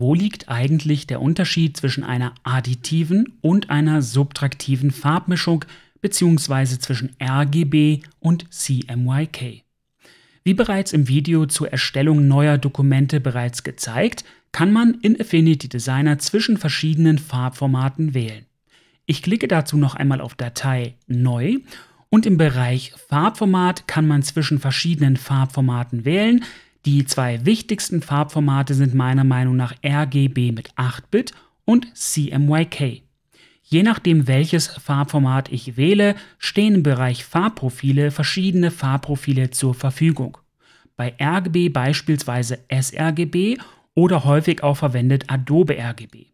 Wo liegt eigentlich der Unterschied zwischen einer additiven und einer subtraktiven Farbmischung bzw. zwischen RGB und CMYK? Wie bereits im Video zur Erstellung neuer Dokumente bereits gezeigt, kann man in Affinity Designer zwischen verschiedenen Farbformaten wählen. Ich klicke dazu noch einmal auf Datei Neu und im Bereich Farbformat kann man zwischen verschiedenen Farbformaten wählen, die zwei wichtigsten Farbformate sind meiner Meinung nach RGB mit 8-Bit und CMYK. Je nachdem, welches Farbformat ich wähle, stehen im Bereich Farbprofile verschiedene Farbprofile zur Verfügung. Bei RGB beispielsweise sRGB oder häufig auch verwendet Adobe RGB.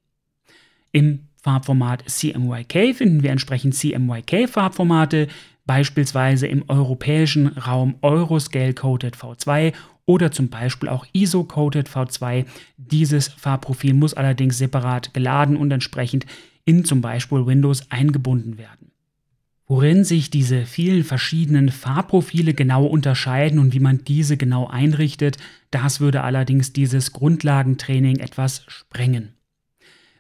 Im Farbformat CMYK finden wir entsprechend CMYK-Farbformate, beispielsweise im europäischen Raum Euroscale Coded V2 oder zum Beispiel auch ISO-Coded V2. Dieses Farbprofil muss allerdings separat geladen und entsprechend in zum Beispiel Windows eingebunden werden. Worin sich diese vielen verschiedenen Farbprofile genau unterscheiden und wie man diese genau einrichtet, das würde allerdings dieses Grundlagentraining etwas sprengen.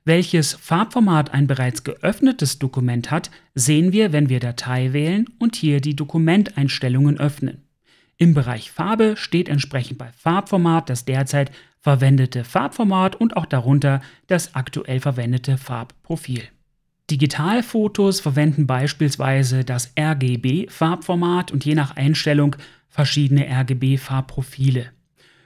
Welches Farbformat ein bereits geöffnetes Dokument hat, sehen wir, wenn wir Datei wählen und hier die Dokumenteinstellungen öffnen. Im Bereich Farbe steht entsprechend bei Farbformat das derzeit verwendete Farbformat und auch darunter das aktuell verwendete Farbprofil. Digitalfotos verwenden beispielsweise das RGB-Farbformat und je nach Einstellung verschiedene RGB-Farbprofile.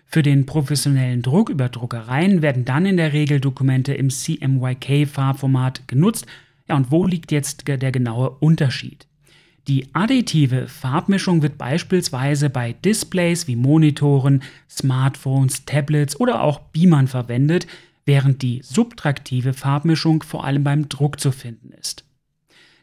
Für den professionellen Druck über Druckereien werden dann in der Regel Dokumente im CMYK-Farbformat genutzt. Ja, und wo liegt jetzt der genaue Unterschied? Die additive Farbmischung wird beispielsweise bei Displays wie Monitoren, Smartphones, Tablets oder auch Beamern verwendet, während die subtraktive Farbmischung vor allem beim Druck zu finden ist.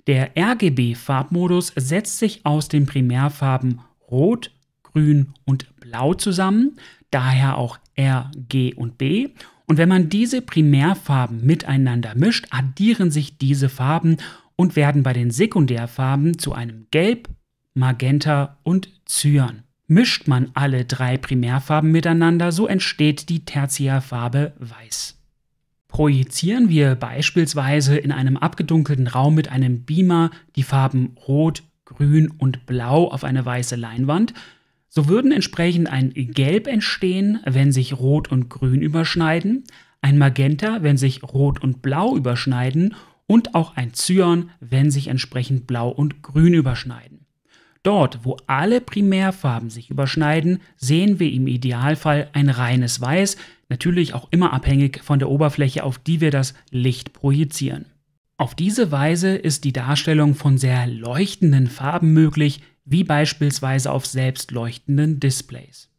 Der RGB-Farbmodus setzt sich aus den Primärfarben Rot, Grün und Blau zusammen, daher auch R, G und B. Und wenn man diese Primärfarben miteinander mischt, addieren sich diese Farben und werden bei den Sekundärfarben zu einem Gelb, Magenta und Cyan. Mischt man alle drei Primärfarben miteinander, so entsteht die Tertiärfarbe Weiß. Projizieren wir beispielsweise in einem abgedunkelten Raum mit einem Beamer die Farben Rot, Grün und Blau auf eine weiße Leinwand, so würden entsprechend ein Gelb entstehen, wenn sich Rot und Grün überschneiden, ein Magenta, wenn sich Rot und Blau überschneiden und auch ein Zyan, wenn sich entsprechend Blau und Grün überschneiden. Dort, wo alle Primärfarben sich überschneiden, sehen wir im Idealfall ein reines Weiß, natürlich auch immer abhängig von der Oberfläche, auf die wir das Licht projizieren. Auf diese Weise ist die Darstellung von sehr leuchtenden Farben möglich, wie beispielsweise auf selbstleuchtenden Displays.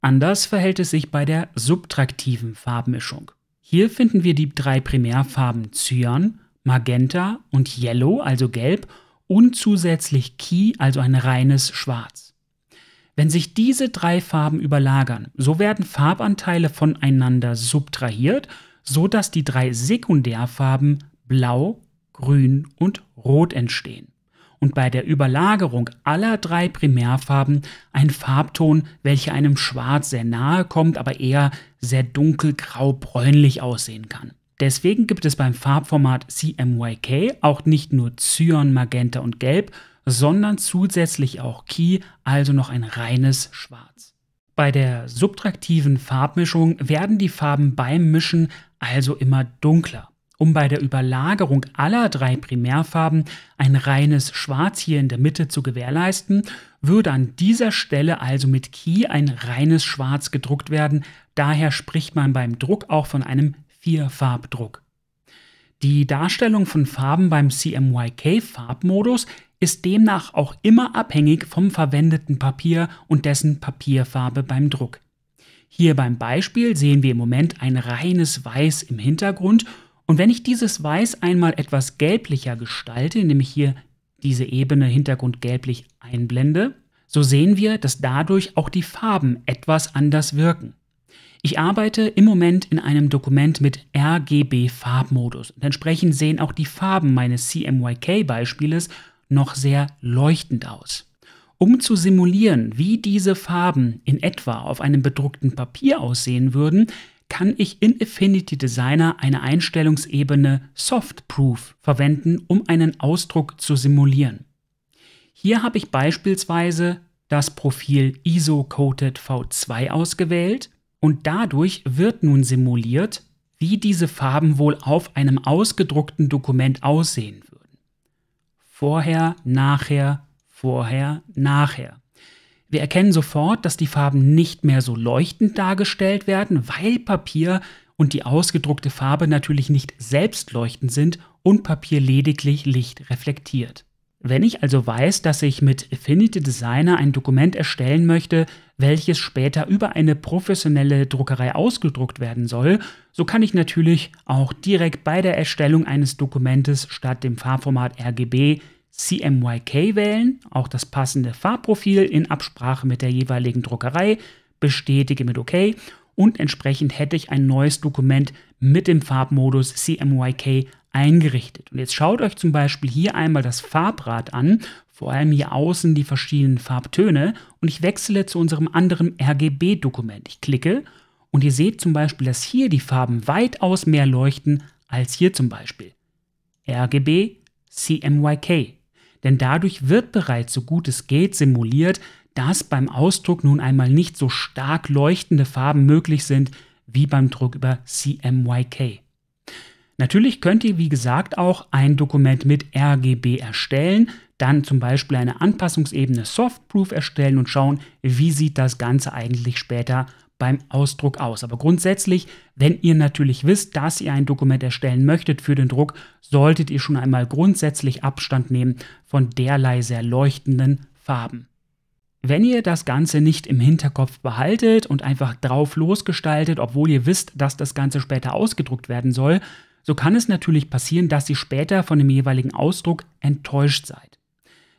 Anders verhält es sich bei der subtraktiven Farbmischung. Hier finden wir die drei Primärfarben Cyan, Magenta und Yellow, also gelb, und zusätzlich Key, also ein reines Schwarz. Wenn sich diese drei Farben überlagern, so werden Farbanteile voneinander subtrahiert, sodass die drei Sekundärfarben Blau, Grün und Rot entstehen. Und bei der Überlagerung aller drei Primärfarben ein Farbton, welcher einem Schwarz sehr nahe kommt, aber eher sehr dunkelgrau-bräunlich aussehen kann. Deswegen gibt es beim Farbformat CMYK auch nicht nur Cyan, Magenta und Gelb, sondern zusätzlich auch Key, also noch ein reines Schwarz. Bei der subtraktiven Farbmischung werden die Farben beim Mischen also immer dunkler. Um bei der Überlagerung aller drei Primärfarben ein reines Schwarz hier in der Mitte zu gewährleisten, würde an dieser Stelle also mit Key ein reines Schwarz gedruckt werden, daher spricht man beim Druck auch von einem 4-Farbdruck. Die Darstellung von Farben beim CMYK-Farbmodus ist demnach auch immer abhängig vom verwendeten Papier und dessen Papierfarbe beim Druck. Hier beim Beispiel sehen wir im Moment ein reines Weiß im Hintergrund und wenn ich dieses Weiß einmal etwas gelblicher gestalte, indem ich hier diese Ebene Hintergrund gelblich einblende, so sehen wir, dass dadurch auch die Farben etwas anders wirken. Ich arbeite im Moment in einem Dokument mit RGB-Farbmodus und entsprechend sehen auch die Farben meines CMYK-Beispieles noch sehr leuchtend aus. Um zu simulieren, wie diese Farben in etwa auf einem bedruckten Papier aussehen würden, kann ich in Affinity Designer eine Einstellungsebene Softproof verwenden, um einen Ausdruck zu simulieren. Hier habe ich beispielsweise das Profil ISO-Coated V2 ausgewählt und dadurch wird nun simuliert, wie diese Farben wohl auf einem ausgedruckten Dokument aussehen würden. Vorher, nachher, vorher, nachher. Wir erkennen sofort, dass die Farben nicht mehr so leuchtend dargestellt werden, weil Papier und die ausgedruckte Farbe natürlich nicht selbst leuchtend sind und Papier lediglich Licht reflektiert. Wenn ich also weiß, dass ich mit Affinity Designer ein Dokument erstellen möchte, welches später über eine professionelle Druckerei ausgedruckt werden soll, so kann ich natürlich auch direkt bei der Erstellung eines Dokumentes statt dem Farbformat RGB CMYK wählen, auch das passende Farbprofil in Absprache mit der jeweiligen Druckerei, bestätige mit OK und entsprechend hätte ich ein neues Dokument mit dem Farbmodus CMYK eingerichtet. Und jetzt schaut euch zum Beispiel hier einmal das Farbrad an, vor allem hier außen die verschiedenen Farbtöne und ich wechsle zu unserem anderen RGB-Dokument. Ich klicke und ihr seht zum Beispiel, dass hier die Farben weitaus mehr leuchten als hier zum Beispiel. RGB CMYK. Denn dadurch wird bereits so gut es geht simuliert, dass beim Ausdruck nun einmal nicht so stark leuchtende Farben möglich sind wie beim Druck über CMYK. Natürlich könnt ihr, wie gesagt, auch ein Dokument mit RGB erstellen, dann zum Beispiel eine Anpassungsebene Softproof erstellen und schauen, wie sieht das Ganze eigentlich später beim Ausdruck aus. Aber grundsätzlich, wenn ihr natürlich wisst, dass ihr ein Dokument erstellen möchtet für den Druck, solltet ihr schon einmal grundsätzlich Abstand nehmen von derlei sehr leuchtenden Farben. Wenn ihr das Ganze nicht im Hinterkopf behaltet und einfach drauf losgestaltet, obwohl ihr wisst, dass das Ganze später ausgedruckt werden soll, so kann es natürlich passieren, dass ihr später von dem jeweiligen Ausdruck enttäuscht seid.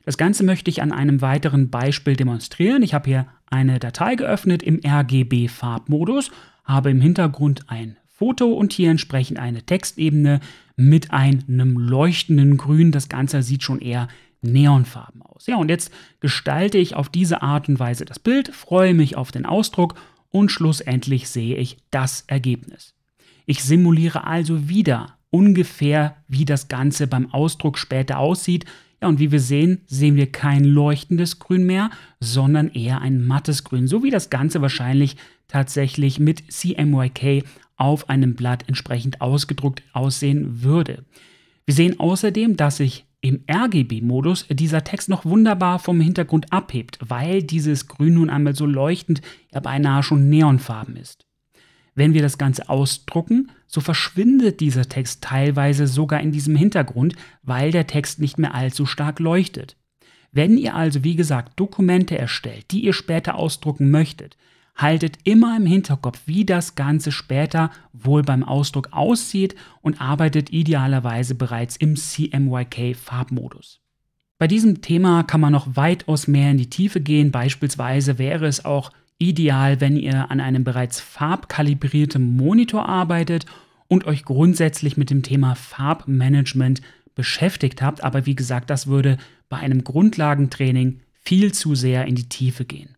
Das Ganze möchte ich an einem weiteren Beispiel demonstrieren. Ich habe hier eine Datei geöffnet im RGB-Farbmodus, habe im Hintergrund ein Foto und hier entsprechend eine Textebene mit einem leuchtenden Grün. Das Ganze sieht schon eher neonfarben aus. Ja, und jetzt gestalte ich auf diese Art und Weise das Bild, freue mich auf den Ausdruck und schlussendlich sehe ich das Ergebnis. Ich simuliere also wieder ungefähr, wie das Ganze beim Ausdruck später aussieht. Ja, und wie wir sehen, sehen wir kein leuchtendes Grün mehr, sondern eher ein mattes Grün, so wie das Ganze wahrscheinlich tatsächlich mit CMYK auf einem Blatt entsprechend ausgedruckt aussehen würde. Wir sehen außerdem, dass sich im RGB-Modus dieser Text noch wunderbar vom Hintergrund abhebt, weil dieses Grün nun einmal so leuchtend, ja beinahe schon neonfarben ist. Wenn wir das Ganze ausdrucken, so verschwindet dieser Text teilweise sogar in diesem Hintergrund, weil der Text nicht mehr allzu stark leuchtet. Wenn ihr also, wie gesagt, Dokumente erstellt, die ihr später ausdrucken möchtet, haltet immer im Hinterkopf, wie das Ganze später wohl beim Ausdruck aussieht und arbeitet idealerweise bereits im CMYK Farbmodus. Bei diesem Thema kann man noch weitaus mehr in die Tiefe gehen. Beispielsweise wäre es auch Ideal, wenn ihr an einem bereits farbkalibrierten Monitor arbeitet und euch grundsätzlich mit dem Thema Farbmanagement beschäftigt habt. Aber wie gesagt, das würde bei einem Grundlagentraining viel zu sehr in die Tiefe gehen.